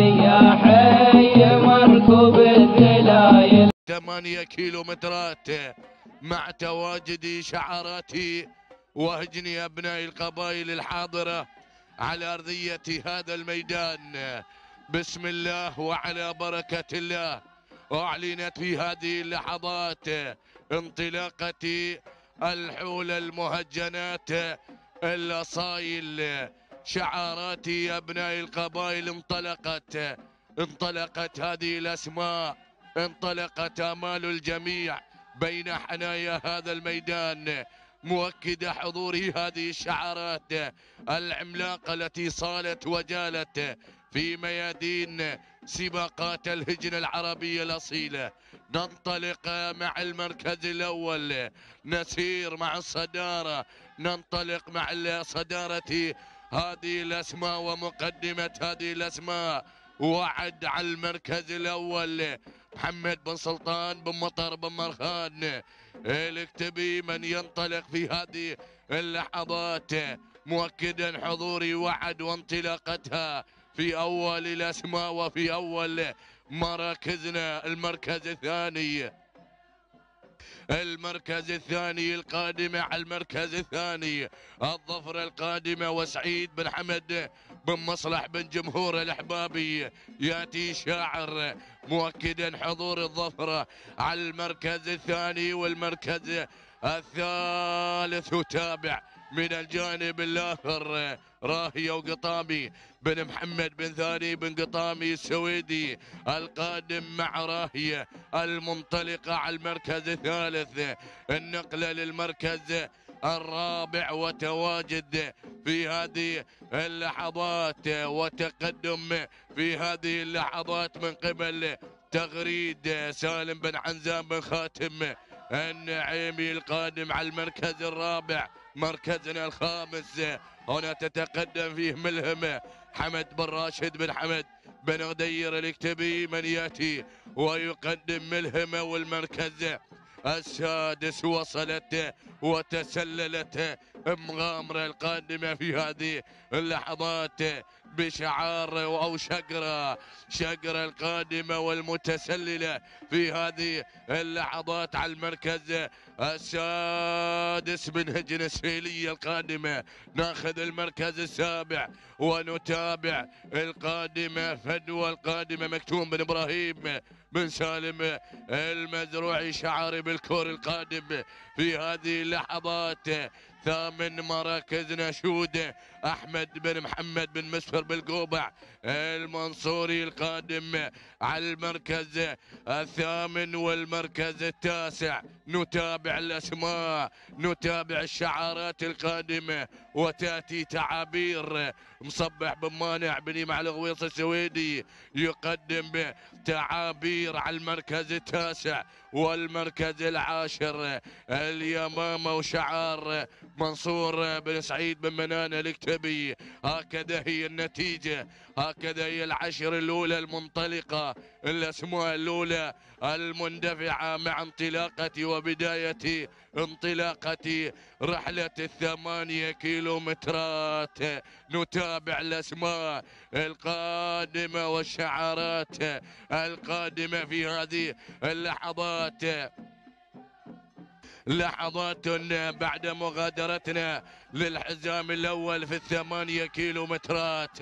يا حي مركوب ثمانية كيلو مترات مع تواجدي شعاراتي وهجني أبناء القبائل الحاضرة على أرضية هذا الميدان بسم الله وعلى بركة الله أعلنت في هذه اللحظات انطلاقة الحول المهجنات الأصايل شعارات أبناء القبائل انطلقت انطلقت هذه الأسماء انطلقت آمال الجميع بين حنايا هذا الميدان مؤكدة حضور هذه الشعارات العملاقة التي صالت وجالت في ميادين سباقات الهجنة العربية الأصيلة ننطلق مع المركز الأول نسير مع الصدارة ننطلق مع الصدارة هذه الأسماء ومقدمة هذه الأسماء وعد على المركز الأول محمد بن سلطان بن مطر بن مرخان الكتبي من ينطلق في هذه اللحظات مؤكدا حضور وعد وانطلاقتها في أول الأسماء وفي أول مراكزنا المركز الثاني المركز الثاني القادمة على المركز الثاني الظفرة القادمة وسعيد بن حمد بن مصلح بن جمهور الأحبابي يأتي شاعر مؤكدا حضور الظفرة على المركز الثاني والمركز الثالث وتابع من الجانب الاخر راهية وقطامي بن محمد بن ثاني بن قطامي السويدي القادم مع راهية المنطلقة على المركز الثالث النقلة للمركز الرابع وتواجد في هذه اللحظات وتقدم في هذه اللحظات من قبل تغريد سالم بن عنزان بن خاتم النعيمي القادم على المركز الرابع مركزنا الخامس هنا تتقدم فيه ملهمة حمد بن راشد بن حمد بن غدير الاكتبي من يأتي ويقدم ملهمة والمركز السادس وصلت وتسللت مغامرة القادمة في هذه اللحظات بشعار أو شقرة شقرة القادمة والمتسللة في هذه اللحظات على المركز السادس من هجن السهيلية القادمة ناخذ المركز السابع ونتابع القادمة فدوى القادمة مكتوم بن إبراهيم بن سالم المزروعي شعاري بالكور القادم في هذه اللحظات ثامن مراكز نشوده احمد بن محمد بن مسفر بالقوبع المنصوري القادم على المركز الثامن والمركز التاسع نتابع الاسماء نتابع الشعارات القادمه وتاتي تعابير مصبح بن مانع بن يمع الغويص السويدي يقدم تعابير على المركز التاسع والمركز العاشر اليمامه وشعار منصور بن سعيد بن منان الكتاب الخشبي هكذا هي النتيجة هكذا هي العشر الأولى المنطلقة الأسماء الأولى المندفعة مع انطلاقة وبداية انطلاقة رحلة الثمانية كيلومترات نتابع الأسماء القادمة والشعارات القادمة في هذه اللحظات لحظات بعد مغادرتنا للحزام الأول في الثمانية كيلومترات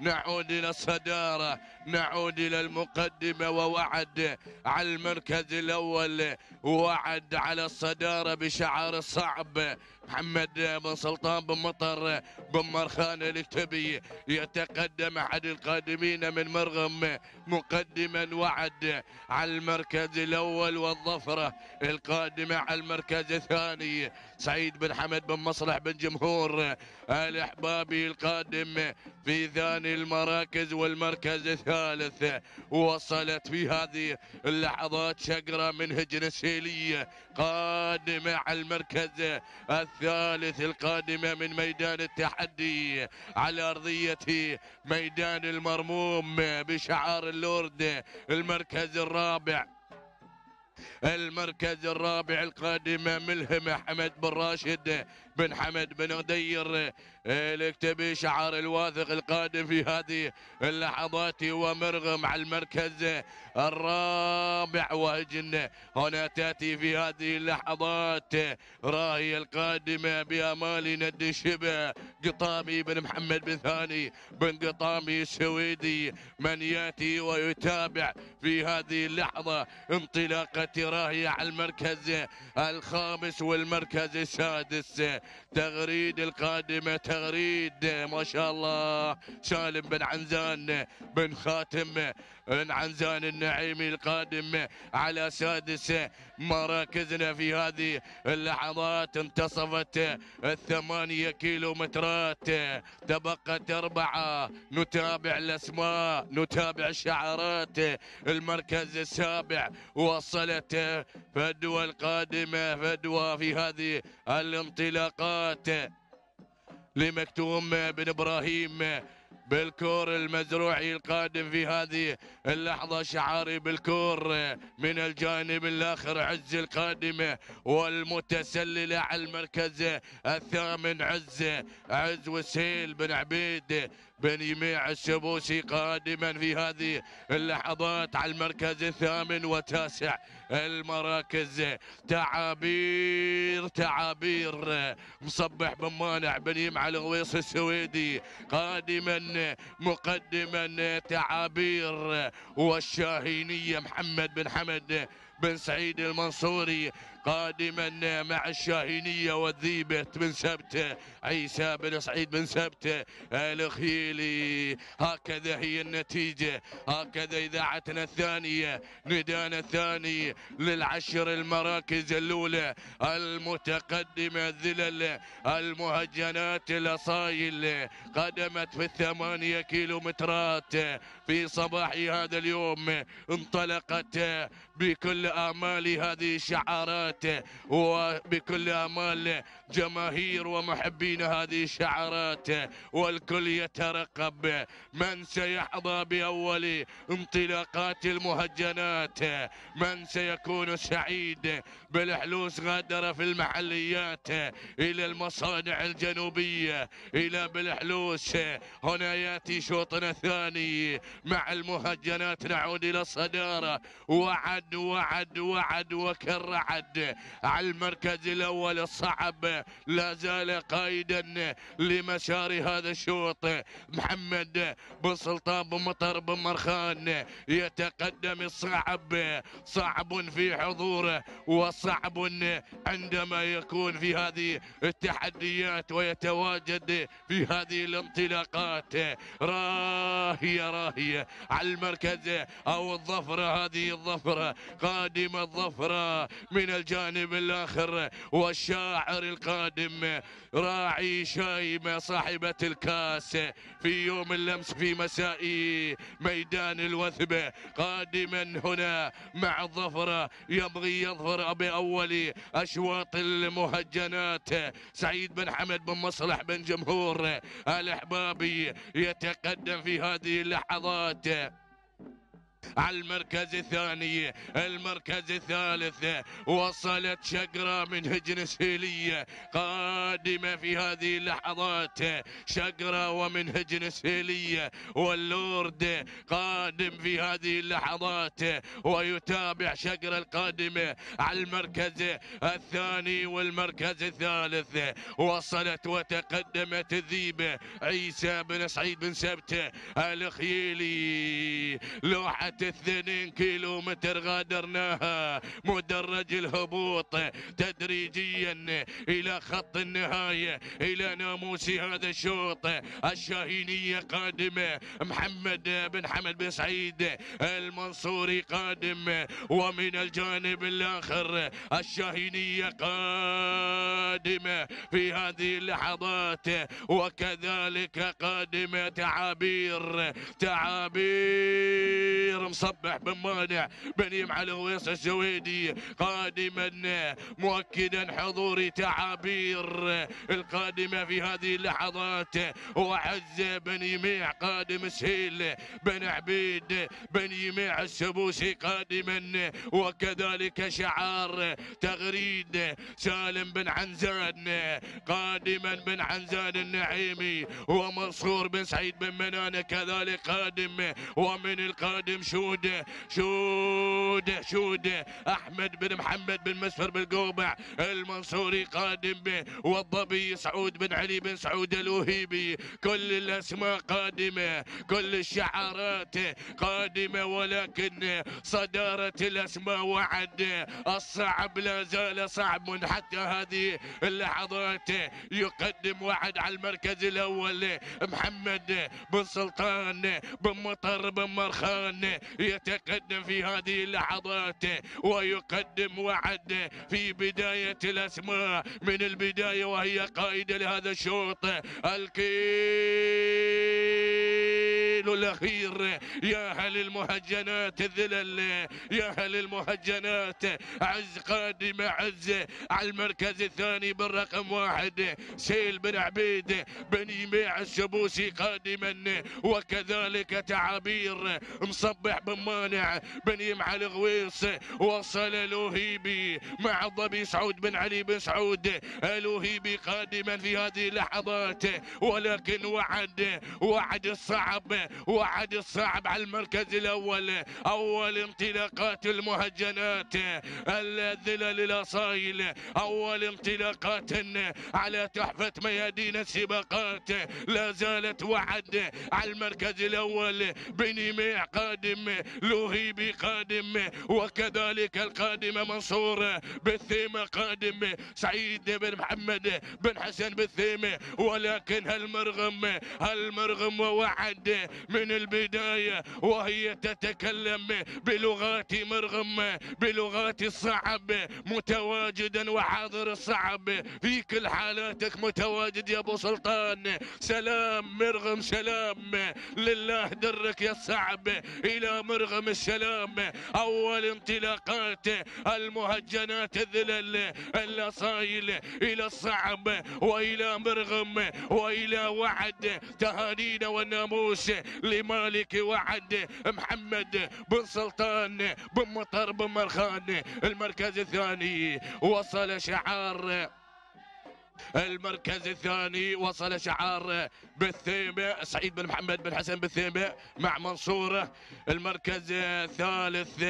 نعود إلى الصدارة نعود إلى المقدمة ووعد على المركز الأول وعد على الصدارة بشعار صعب محمد بن سلطان بن مطر بن مرخان الكتبي يتقدم أحد القادمين من مرغم مقدما وعد على المركز الأول والظفرة القادمة على المركز الثاني سعيد بن حمد بن مصلح بن جمهور الأحبابي القادم في ثاني المراكز والمركز الثاني الثالث وصلت في هذه اللحظات شقرة من هجن سيليه قادمة على المركز الثالث القادمة من ميدان التحدي على أرضية ميدان المرموم بشعار اللورد المركز الرابع المركز الرابع القادمة ملهمة حمد بن راشد بن حمد بن غدير الكتبي آه، شعار الواثق القادم في هذه اللحظات ومرغم على المركز الرابع وهجن هنا تأتي في هذه اللحظات راهي القادمة بأمال ند شبه قطامي بن محمد بن ثاني بن قطامي السويدي من يأتي ويتابع في هذه اللحظة انطلاقة راهية على المركز الخامس والمركز السادس تغريد القادمة تغريد ما شاء الله سالم بن عنزان بن خاتم عن زان النعيمي القادم على سادس مراكزنا في هذه اللحظات انتصفت الثمانية كيلو مترات تبقت أربعة نتابع الأسماء نتابع الشعارات المركز السابع وصلت فدوى القادمة فدوى في هذه الانطلاقات لمكتوم بن إبراهيم بالكور المزروعي القادم في هذه اللحظة شعاري بالكور من الجانب الآخر عز القادمة والمتسللة على المركز الثامن عز عز وسهيل بن عبيد بن يميع السبوسي قادما في هذه اللحظات على المركز الثامن وتاسع المراكز تعابير تعابير مصبح بن مانع بن يمع الغويص السويدي قادما مقدما تعابير والشاهينية محمد بن حمد بن سعيد المنصوري قادما مع الشاهينية والذيبة بن سبتة عيسى بن سعيد بن سبتة الخيلي هكذا هي النتيجة هكذا إذاعتنا الثانية ندانا الثاني للعشر المراكز الأولى المتقدمة الذلل المهجنات الأصايل قدمت في الثمانية كيلومترات في صباح هذا اليوم انطلقت بكل آمال هذه الشعارات شعاراته وبكل امال جماهير ومحبين هذه الشعارات والكل يترقب من سيحظى باول انطلاقات المهجنات من سيكون سعيد بالحلوس غادر في المحليات الى المصانع الجنوبيه الى بالحلوس هنا ياتي شوطنا الثاني مع المهجنات نعود الى الصداره وعد وعد وعد وكرعد على المركز الأول الصعب لا زال قائدا لمسار هذا الشوط محمد بن سلطان بن مطر بن مرخان يتقدم الصعب صعب في حضوره وصعب عندما يكون في هذه التحديات ويتواجد في هذه الانطلاقات راهية راهية على المركز أو الظفرة هذه الظفرة قادمة الظفرة من الج الجانب الآخر والشاعر القادم راعي شايمة صاحبة الكاس في يوم اللمس في مساء ميدان الوثبة قادما هنا مع الظفرة يبغي يظفر بأول أشواط المهجنات سعيد بن حمد بن مصلح بن جمهور الأحبابي يتقدم في هذه اللحظات على المركز الثاني المركز الثالث وصلت شقرة من هجن سهيلية قادمة في هذه اللحظات شقرة ومن هجن سهيلية واللورد قادم في هذه اللحظات ويتابع شقرة القادمة على المركز الثاني والمركز الثالث وصلت وتقدمت الذيبة عيسى بن سعيد بن سبت الخيلي لوحة مسافات اثنين كيلو متر غادرناها مدرج الهبوط تدريجيا إلى خط النهاية إلى ناموس هذا الشوط الشاهينية قادمة محمد بن حمد بن سعيد المنصوري قادم ومن الجانب الآخر الشاهينية قادمة في هذه اللحظات وكذلك قادمة تعابير تعابير الكبير مصبح بن مانع بنيم على ويس السويدي قادما مؤكدا حضور تعابير القادمة في هذه اللحظات وعز بن يميع قادم سهيل بن عبيد بن يميع السبوسي قادما وكذلك شعار تغريد سالم بن عنزان قادما بن عنزان النعيمي ومنصور بن سعيد بن منانة كذلك قادم ومن القادم شود شود شود احمد بن محمد بن مسفر بن قوبع المنصوري قادم والضبي سعود بن علي بن سعود الوهيبي كل الاسماء قادمه كل الشعارات قادمه ولكن صداره الاسماء وعد الصعب لا زال صعب حتى هذه اللحظات يقدم وعد على المركز الاول محمد بن سلطان بن مطر بن مرخان يتقدم في هذه اللحظات ويقدم وعد في بداية الأسماء من البداية وهي قائدة لهذا الشوط الكيل الأخير يا أهل المهجنات الذلل يا أهل المهجنات عز قادم عز على المركز الثاني بالرقم واحد سيل بن عبيد بن يميع السبوسي قادما وكذلك تعابير مصبح بن مانع بن يمع الغويص وصل الوهيبي مع الضبي سعود بن علي بن سعود الوهيبي قادما في هذه اللحظات ولكن وعد وعد الصعب وعد الصعب على المركز الأول أول انطلاقات المهجنات الذلل الأصايل أول انطلاقات على تحفة ميادين السباقات لا زالت وعد على المركز الأول بنيميع قادم لوهيبي قادم وكذلك القادم منصور بالثيمة قادم سعيد بن محمد بن حسن بالثيمة ولكن هالمرغم هالمرغم ووعد من من البداية وهي تتكلم بلغات مرغم بلغات الصعب متواجدا وحاضر الصعب في كل حالاتك متواجد يا ابو سلطان سلام مرغم سلام لله درك يا الصعب الى مرغم السلام اول انطلاقات المهجنات الذلل الاصايل الى الصعب والى مرغم والى وعد تهانينا والناموس بلي مالك وعد محمد بن سلطان بن مطر بن مرخان المركز الثاني وصل شعار المركز الثاني وصل شعار بالثيمة سعيد بن محمد بن حسن بالثيمة مع منصورة المركز الثالث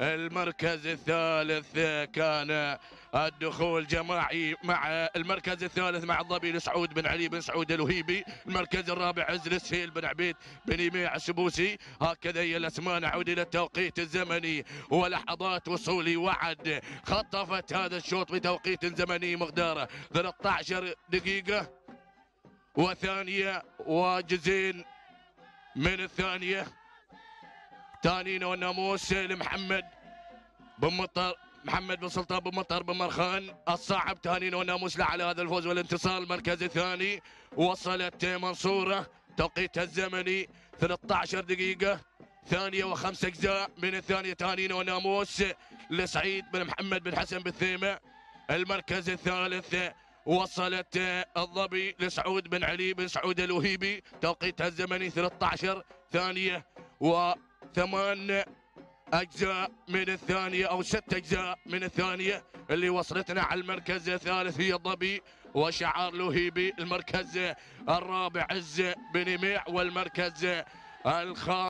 المركز الثالث كان الدخول جماعي مع المركز الثالث مع الضبيل سعود بن علي بن سعود الوهيبي المركز الرابع عز سهيل بن عبيد بن يميع السبوسي هكذا هي الاسماء نعود الى التوقيت الزمني ولحظات وصولي وعد خطفت هذا الشوط بتوقيت زمني مقداره 13 دقيقه وثانيه وجزين من الثانيه تانينا والناموس لمحمد بن مطر محمد بن سلطان بن مطر بن مرخان الصاحب تانينا والناموس له على هذا الفوز والانتصار المركز الثاني وصلت منصوره توقيتها الزمني 13 دقيقه ثانيه وخمس اجزاء من الثانيه تانينا والناموس لسعيد بن محمد بن حسن ثيمة المركز الثالث وصلت الظبي لسعود بن علي بن سعود الوهيبي توقيتها الزمني 13 ثانيه و ثمان اجزاء من الثانيه او ست اجزاء من الثانيه اللي وصلتنا على المركز الثالث هي الضبي وشعار لهيبي المركز الرابع عز بن ميع والمركز الخامس